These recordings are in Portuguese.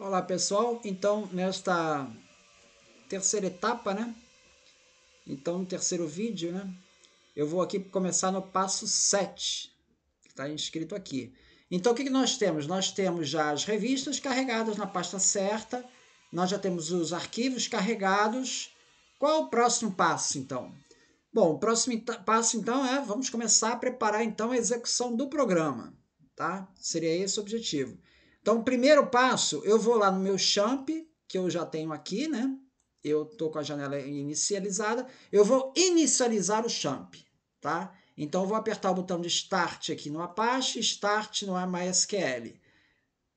Olá pessoal, então nesta terceira etapa, né? Então no terceiro vídeo, né? Eu vou aqui começar no passo 7, que está inscrito aqui. Então o que, que nós temos? Nós temos já as revistas carregadas na pasta certa, nós já temos os arquivos carregados. Qual é o próximo passo, então? Bom, o próximo passo, então, é vamos começar a preparar, então, a execução do programa, tá? Seria esse o objetivo. Então, primeiro passo, eu vou lá no meu champ, que eu já tenho aqui, né? Eu tô com a janela inicializada. Eu vou inicializar o champ, tá? Então, eu vou apertar o botão de Start aqui no Apache, Start no MySQL.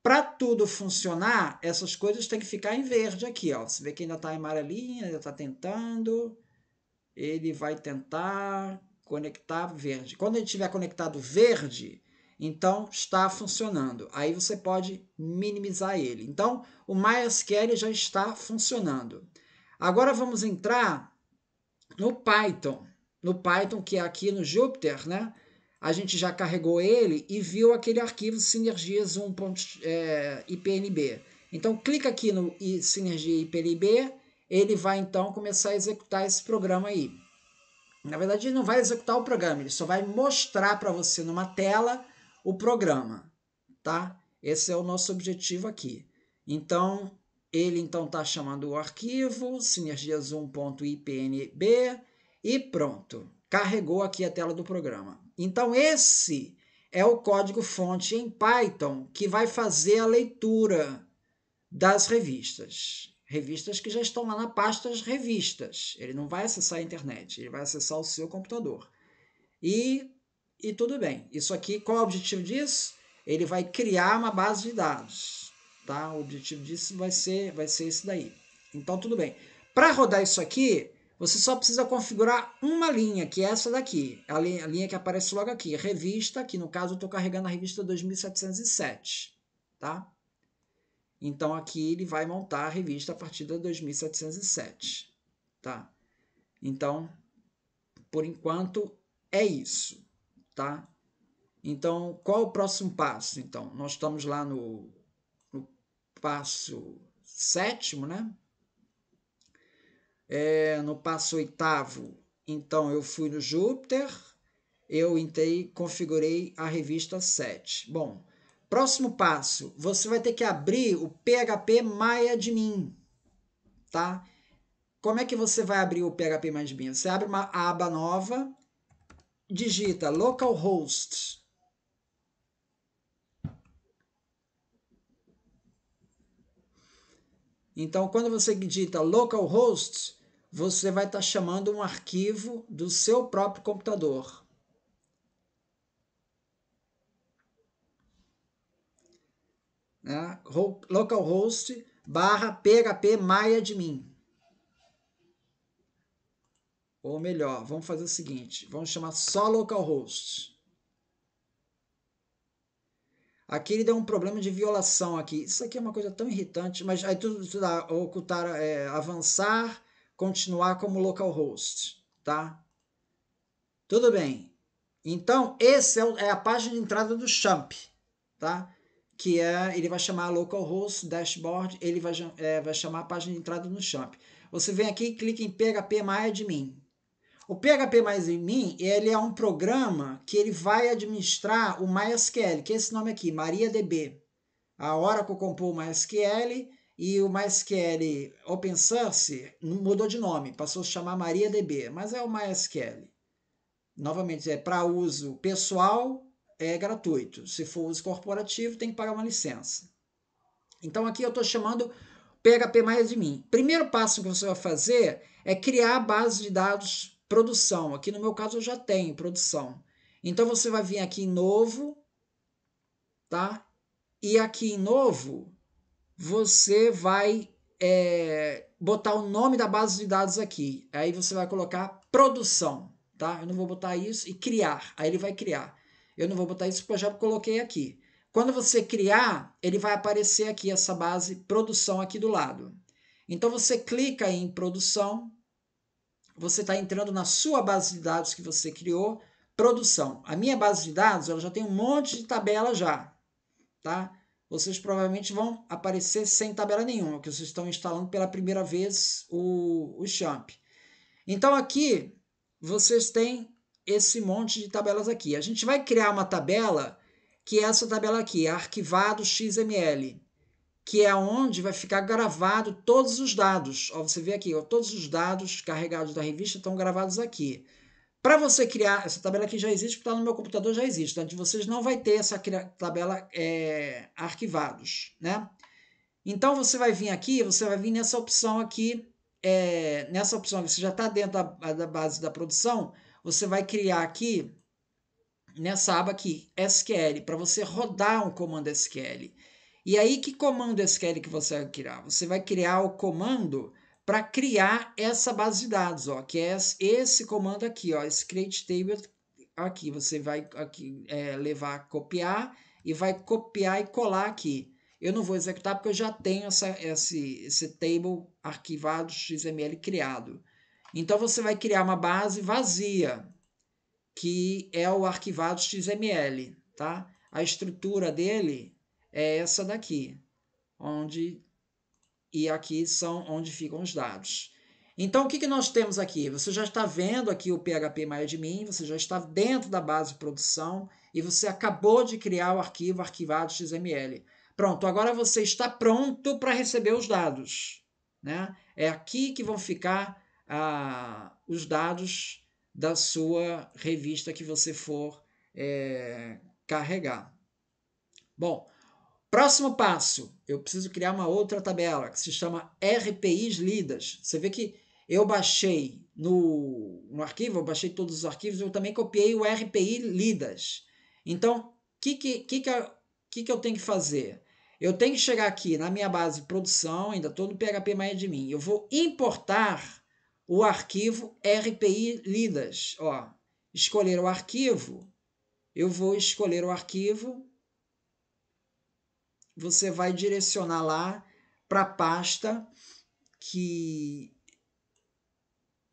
Para tudo funcionar, essas coisas têm que ficar em verde aqui, ó. Você vê que ainda está em amarelinha, ainda está tentando. Ele vai tentar conectar verde. Quando ele tiver conectado verde, então está funcionando. Aí você pode minimizar ele. Então o MySQL já está funcionando. Agora vamos entrar no Python. No Python, que é aqui no Jupyter, né? A gente já carregou ele e viu aquele arquivo sinergias 1ipnb é, Então clica aqui no sinergia IPNB, ele vai então começar a executar esse programa aí. Na verdade, ele não vai executar o programa, ele só vai mostrar para você numa tela o programa, tá? Esse é o nosso objetivo aqui. Então, ele então está chamando o arquivo sinergias1.ipnb e pronto, carregou aqui a tela do programa. Então, esse é o código-fonte em Python que vai fazer a leitura das revistas. Revistas que já estão lá na pasta revistas. Ele não vai acessar a internet, ele vai acessar o seu computador. E e tudo bem. Isso aqui, qual é o objetivo disso? Ele vai criar uma base de dados, tá? O objetivo disso vai ser, vai ser esse daí. Então, tudo bem. Para rodar isso aqui, você só precisa configurar uma linha, que é essa daqui, a linha, a linha que aparece logo aqui, revista, que no caso eu estou carregando a revista 2707, tá? Então, aqui ele vai montar a revista a partir da 2707, tá? Então, por enquanto, é isso tá? Então, qual é o próximo passo? Então, nós estamos lá no, no passo sétimo, né? É, no passo oitavo, então eu fui no Júpiter, eu entrei, configurei a revista 7. Bom, próximo passo, você vai ter que abrir o PHP MyAdmin, tá? Como é que você vai abrir o PHP MyAdmin? Você abre uma aba nova, digita localhost Então, quando você digita localhost, você vai estar tá chamando um arquivo do seu próprio computador. Né? Localhost barra php myadmin. Ou melhor, vamos fazer o seguinte, vamos chamar só localhost. Aqui ele deu um problema de violação aqui. Isso aqui é uma coisa tão irritante, mas aí tudo, tudo dá, ocultar, é, avançar, continuar como localhost, tá? Tudo bem. Então, esse é, é a página de entrada do champ, tá? que é, ele vai chamar localhost dashboard, ele vai, é, vai chamar a página de entrada no champ. Você vem aqui, clica em phpMyAdmin, Admin. O PHP Mais em Mim, ele é um programa que ele vai administrar o MySQL, que é esse nome aqui, MariaDB. A Oracle compôs o MySQL e o MySQL Open Source mudou de nome, passou a se chamar MariaDB, mas é o MySQL. Novamente, é para uso pessoal, é gratuito. Se for uso corporativo, tem que pagar uma licença. Então aqui eu estou chamando PHP mais em mim. Primeiro passo que você vai fazer é criar a base de dados produção. Aqui no meu caso eu já tenho produção. Então você vai vir aqui em novo, tá? E aqui em novo, você vai é, botar o nome da base de dados aqui. Aí você vai colocar produção, tá? Eu não vou botar isso e criar. Aí ele vai criar. Eu não vou botar isso porque eu já coloquei aqui. Quando você criar, ele vai aparecer aqui essa base produção aqui do lado. Então você clica em produção, você está entrando na sua base de dados que você criou, produção. A minha base de dados, ela já tem um monte de tabela já, tá? Vocês provavelmente vão aparecer sem tabela nenhuma, que vocês estão instalando pela primeira vez o, o Champ. Então aqui, vocês têm esse monte de tabelas aqui. A gente vai criar uma tabela que é essa tabela aqui, arquivado XML que é onde vai ficar gravado todos os dados. Ó, você vê aqui, ó, todos os dados carregados da revista estão gravados aqui. Para você criar, essa tabela aqui já existe, porque está no meu computador, já existe. Então, De vocês não vai ter essa tabela é, arquivados, né? Então você vai vir aqui, você vai vir nessa opção aqui, é, nessa opção você já está dentro da, da base da produção, você vai criar aqui, nessa aba aqui, SQL, para você rodar um comando SQL. E aí, que comando SQL que você vai criar? Você vai criar o comando para criar essa base de dados, ó, que é esse comando aqui, ó, esse create table aqui. Você vai aqui, é, levar, copiar e vai copiar e colar aqui. Eu não vou executar porque eu já tenho essa, esse, esse table arquivado XML criado. Então você vai criar uma base vazia, que é o arquivado XML, tá? A estrutura dele é essa daqui, onde e aqui são onde ficam os dados. Então, o que, que nós temos aqui? Você já está vendo aqui o PHP MyAdmin, você já está dentro da base de produção e você acabou de criar o arquivo arquivado XML. Pronto, agora você está pronto para receber os dados. Né? É aqui que vão ficar ah, os dados da sua revista que você for é, carregar. Bom, Próximo passo, eu preciso criar uma outra tabela que se chama RPIs lidas. Você vê que eu baixei no, no arquivo, eu baixei todos os arquivos, eu também copiei o RPI lidas. Então, o que, que, que, que, eu, que, que eu tenho que fazer? Eu tenho que chegar aqui na minha base de produção, ainda todo no PHP MyAdmin. Eu vou importar o arquivo RPI lidas. Ó, escolher o arquivo. Eu vou escolher o arquivo você vai direcionar lá para a pasta que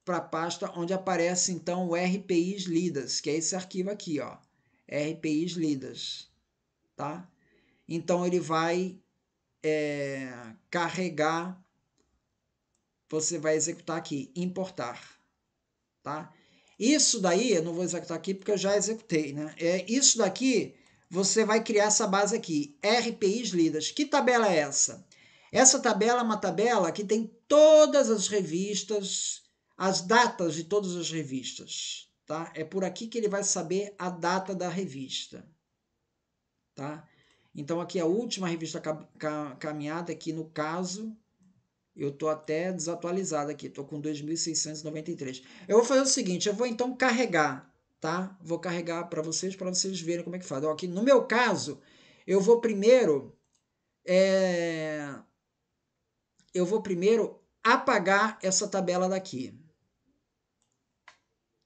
para a pasta onde aparece então o RPIs lidas, que é esse arquivo aqui, ó, RPIs lidas, tá? Então ele vai é, carregar, você vai executar aqui, importar, tá? Isso daí, eu não vou executar aqui porque eu já executei, né? É, isso daqui você vai criar essa base aqui, RPIs lidas. Que tabela é essa? Essa tabela é uma tabela que tem todas as revistas, as datas de todas as revistas, tá? É por aqui que ele vai saber a data da revista, tá? Então aqui é a última revista caminhada aqui no caso, eu tô até desatualizado aqui, tô com 2693. Eu vou fazer o seguinte, eu vou então carregar tá? Vou carregar para vocês, para vocês verem como é que faz. Ó, aqui, no meu caso, eu vou primeiro... É... Eu vou primeiro apagar essa tabela daqui,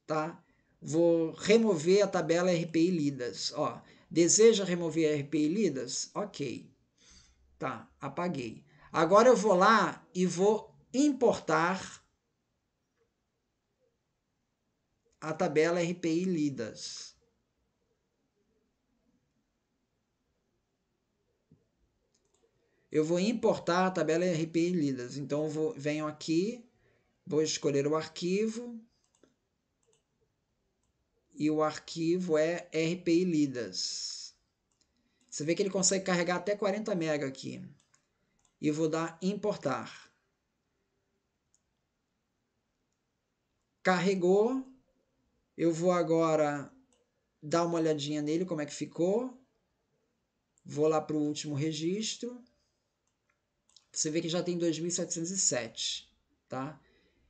tá? Vou remover a tabela RPI Lidas, ó. Deseja remover a RPI Lidas? Ok. Tá, apaguei. Agora eu vou lá e vou importar a tabela RPI lidas. Eu vou importar a tabela RPI lidas. Então, vou, venho aqui, vou escolher o arquivo. E o arquivo é RPI lidas. Você vê que ele consegue carregar até 40 MB aqui. E vou dar importar. Carregou. Eu vou agora dar uma olhadinha nele, como é que ficou. Vou lá para o último registro. Você vê que já tem 2.707, tá?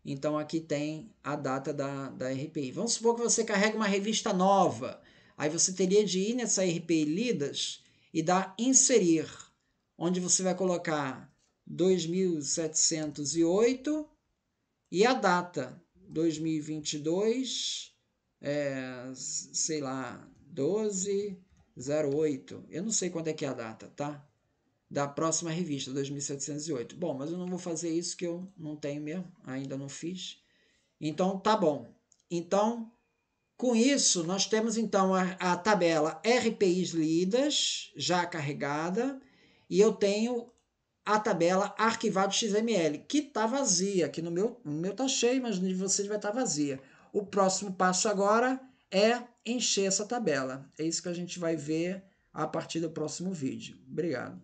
Então aqui tem a data da, da RPI. Vamos supor que você carrega uma revista nova. Aí você teria de ir nessa RPI Lidas e dar inserir, onde você vai colocar 2708 e a data 2022 é, sei lá, 1208. Eu não sei quando é que é a data, tá? Da próxima revista, 2708. Bom, mas eu não vou fazer isso que eu não tenho mesmo, ainda não fiz. Então, tá bom. Então, com isso, nós temos então a, a tabela RPIs lidas, já carregada, e eu tenho a tabela arquivado XML, que está vazia, que no meu, no meu tá cheio, mas de vocês vai estar tá vazia. O próximo passo agora é encher essa tabela. É isso que a gente vai ver a partir do próximo vídeo. Obrigado.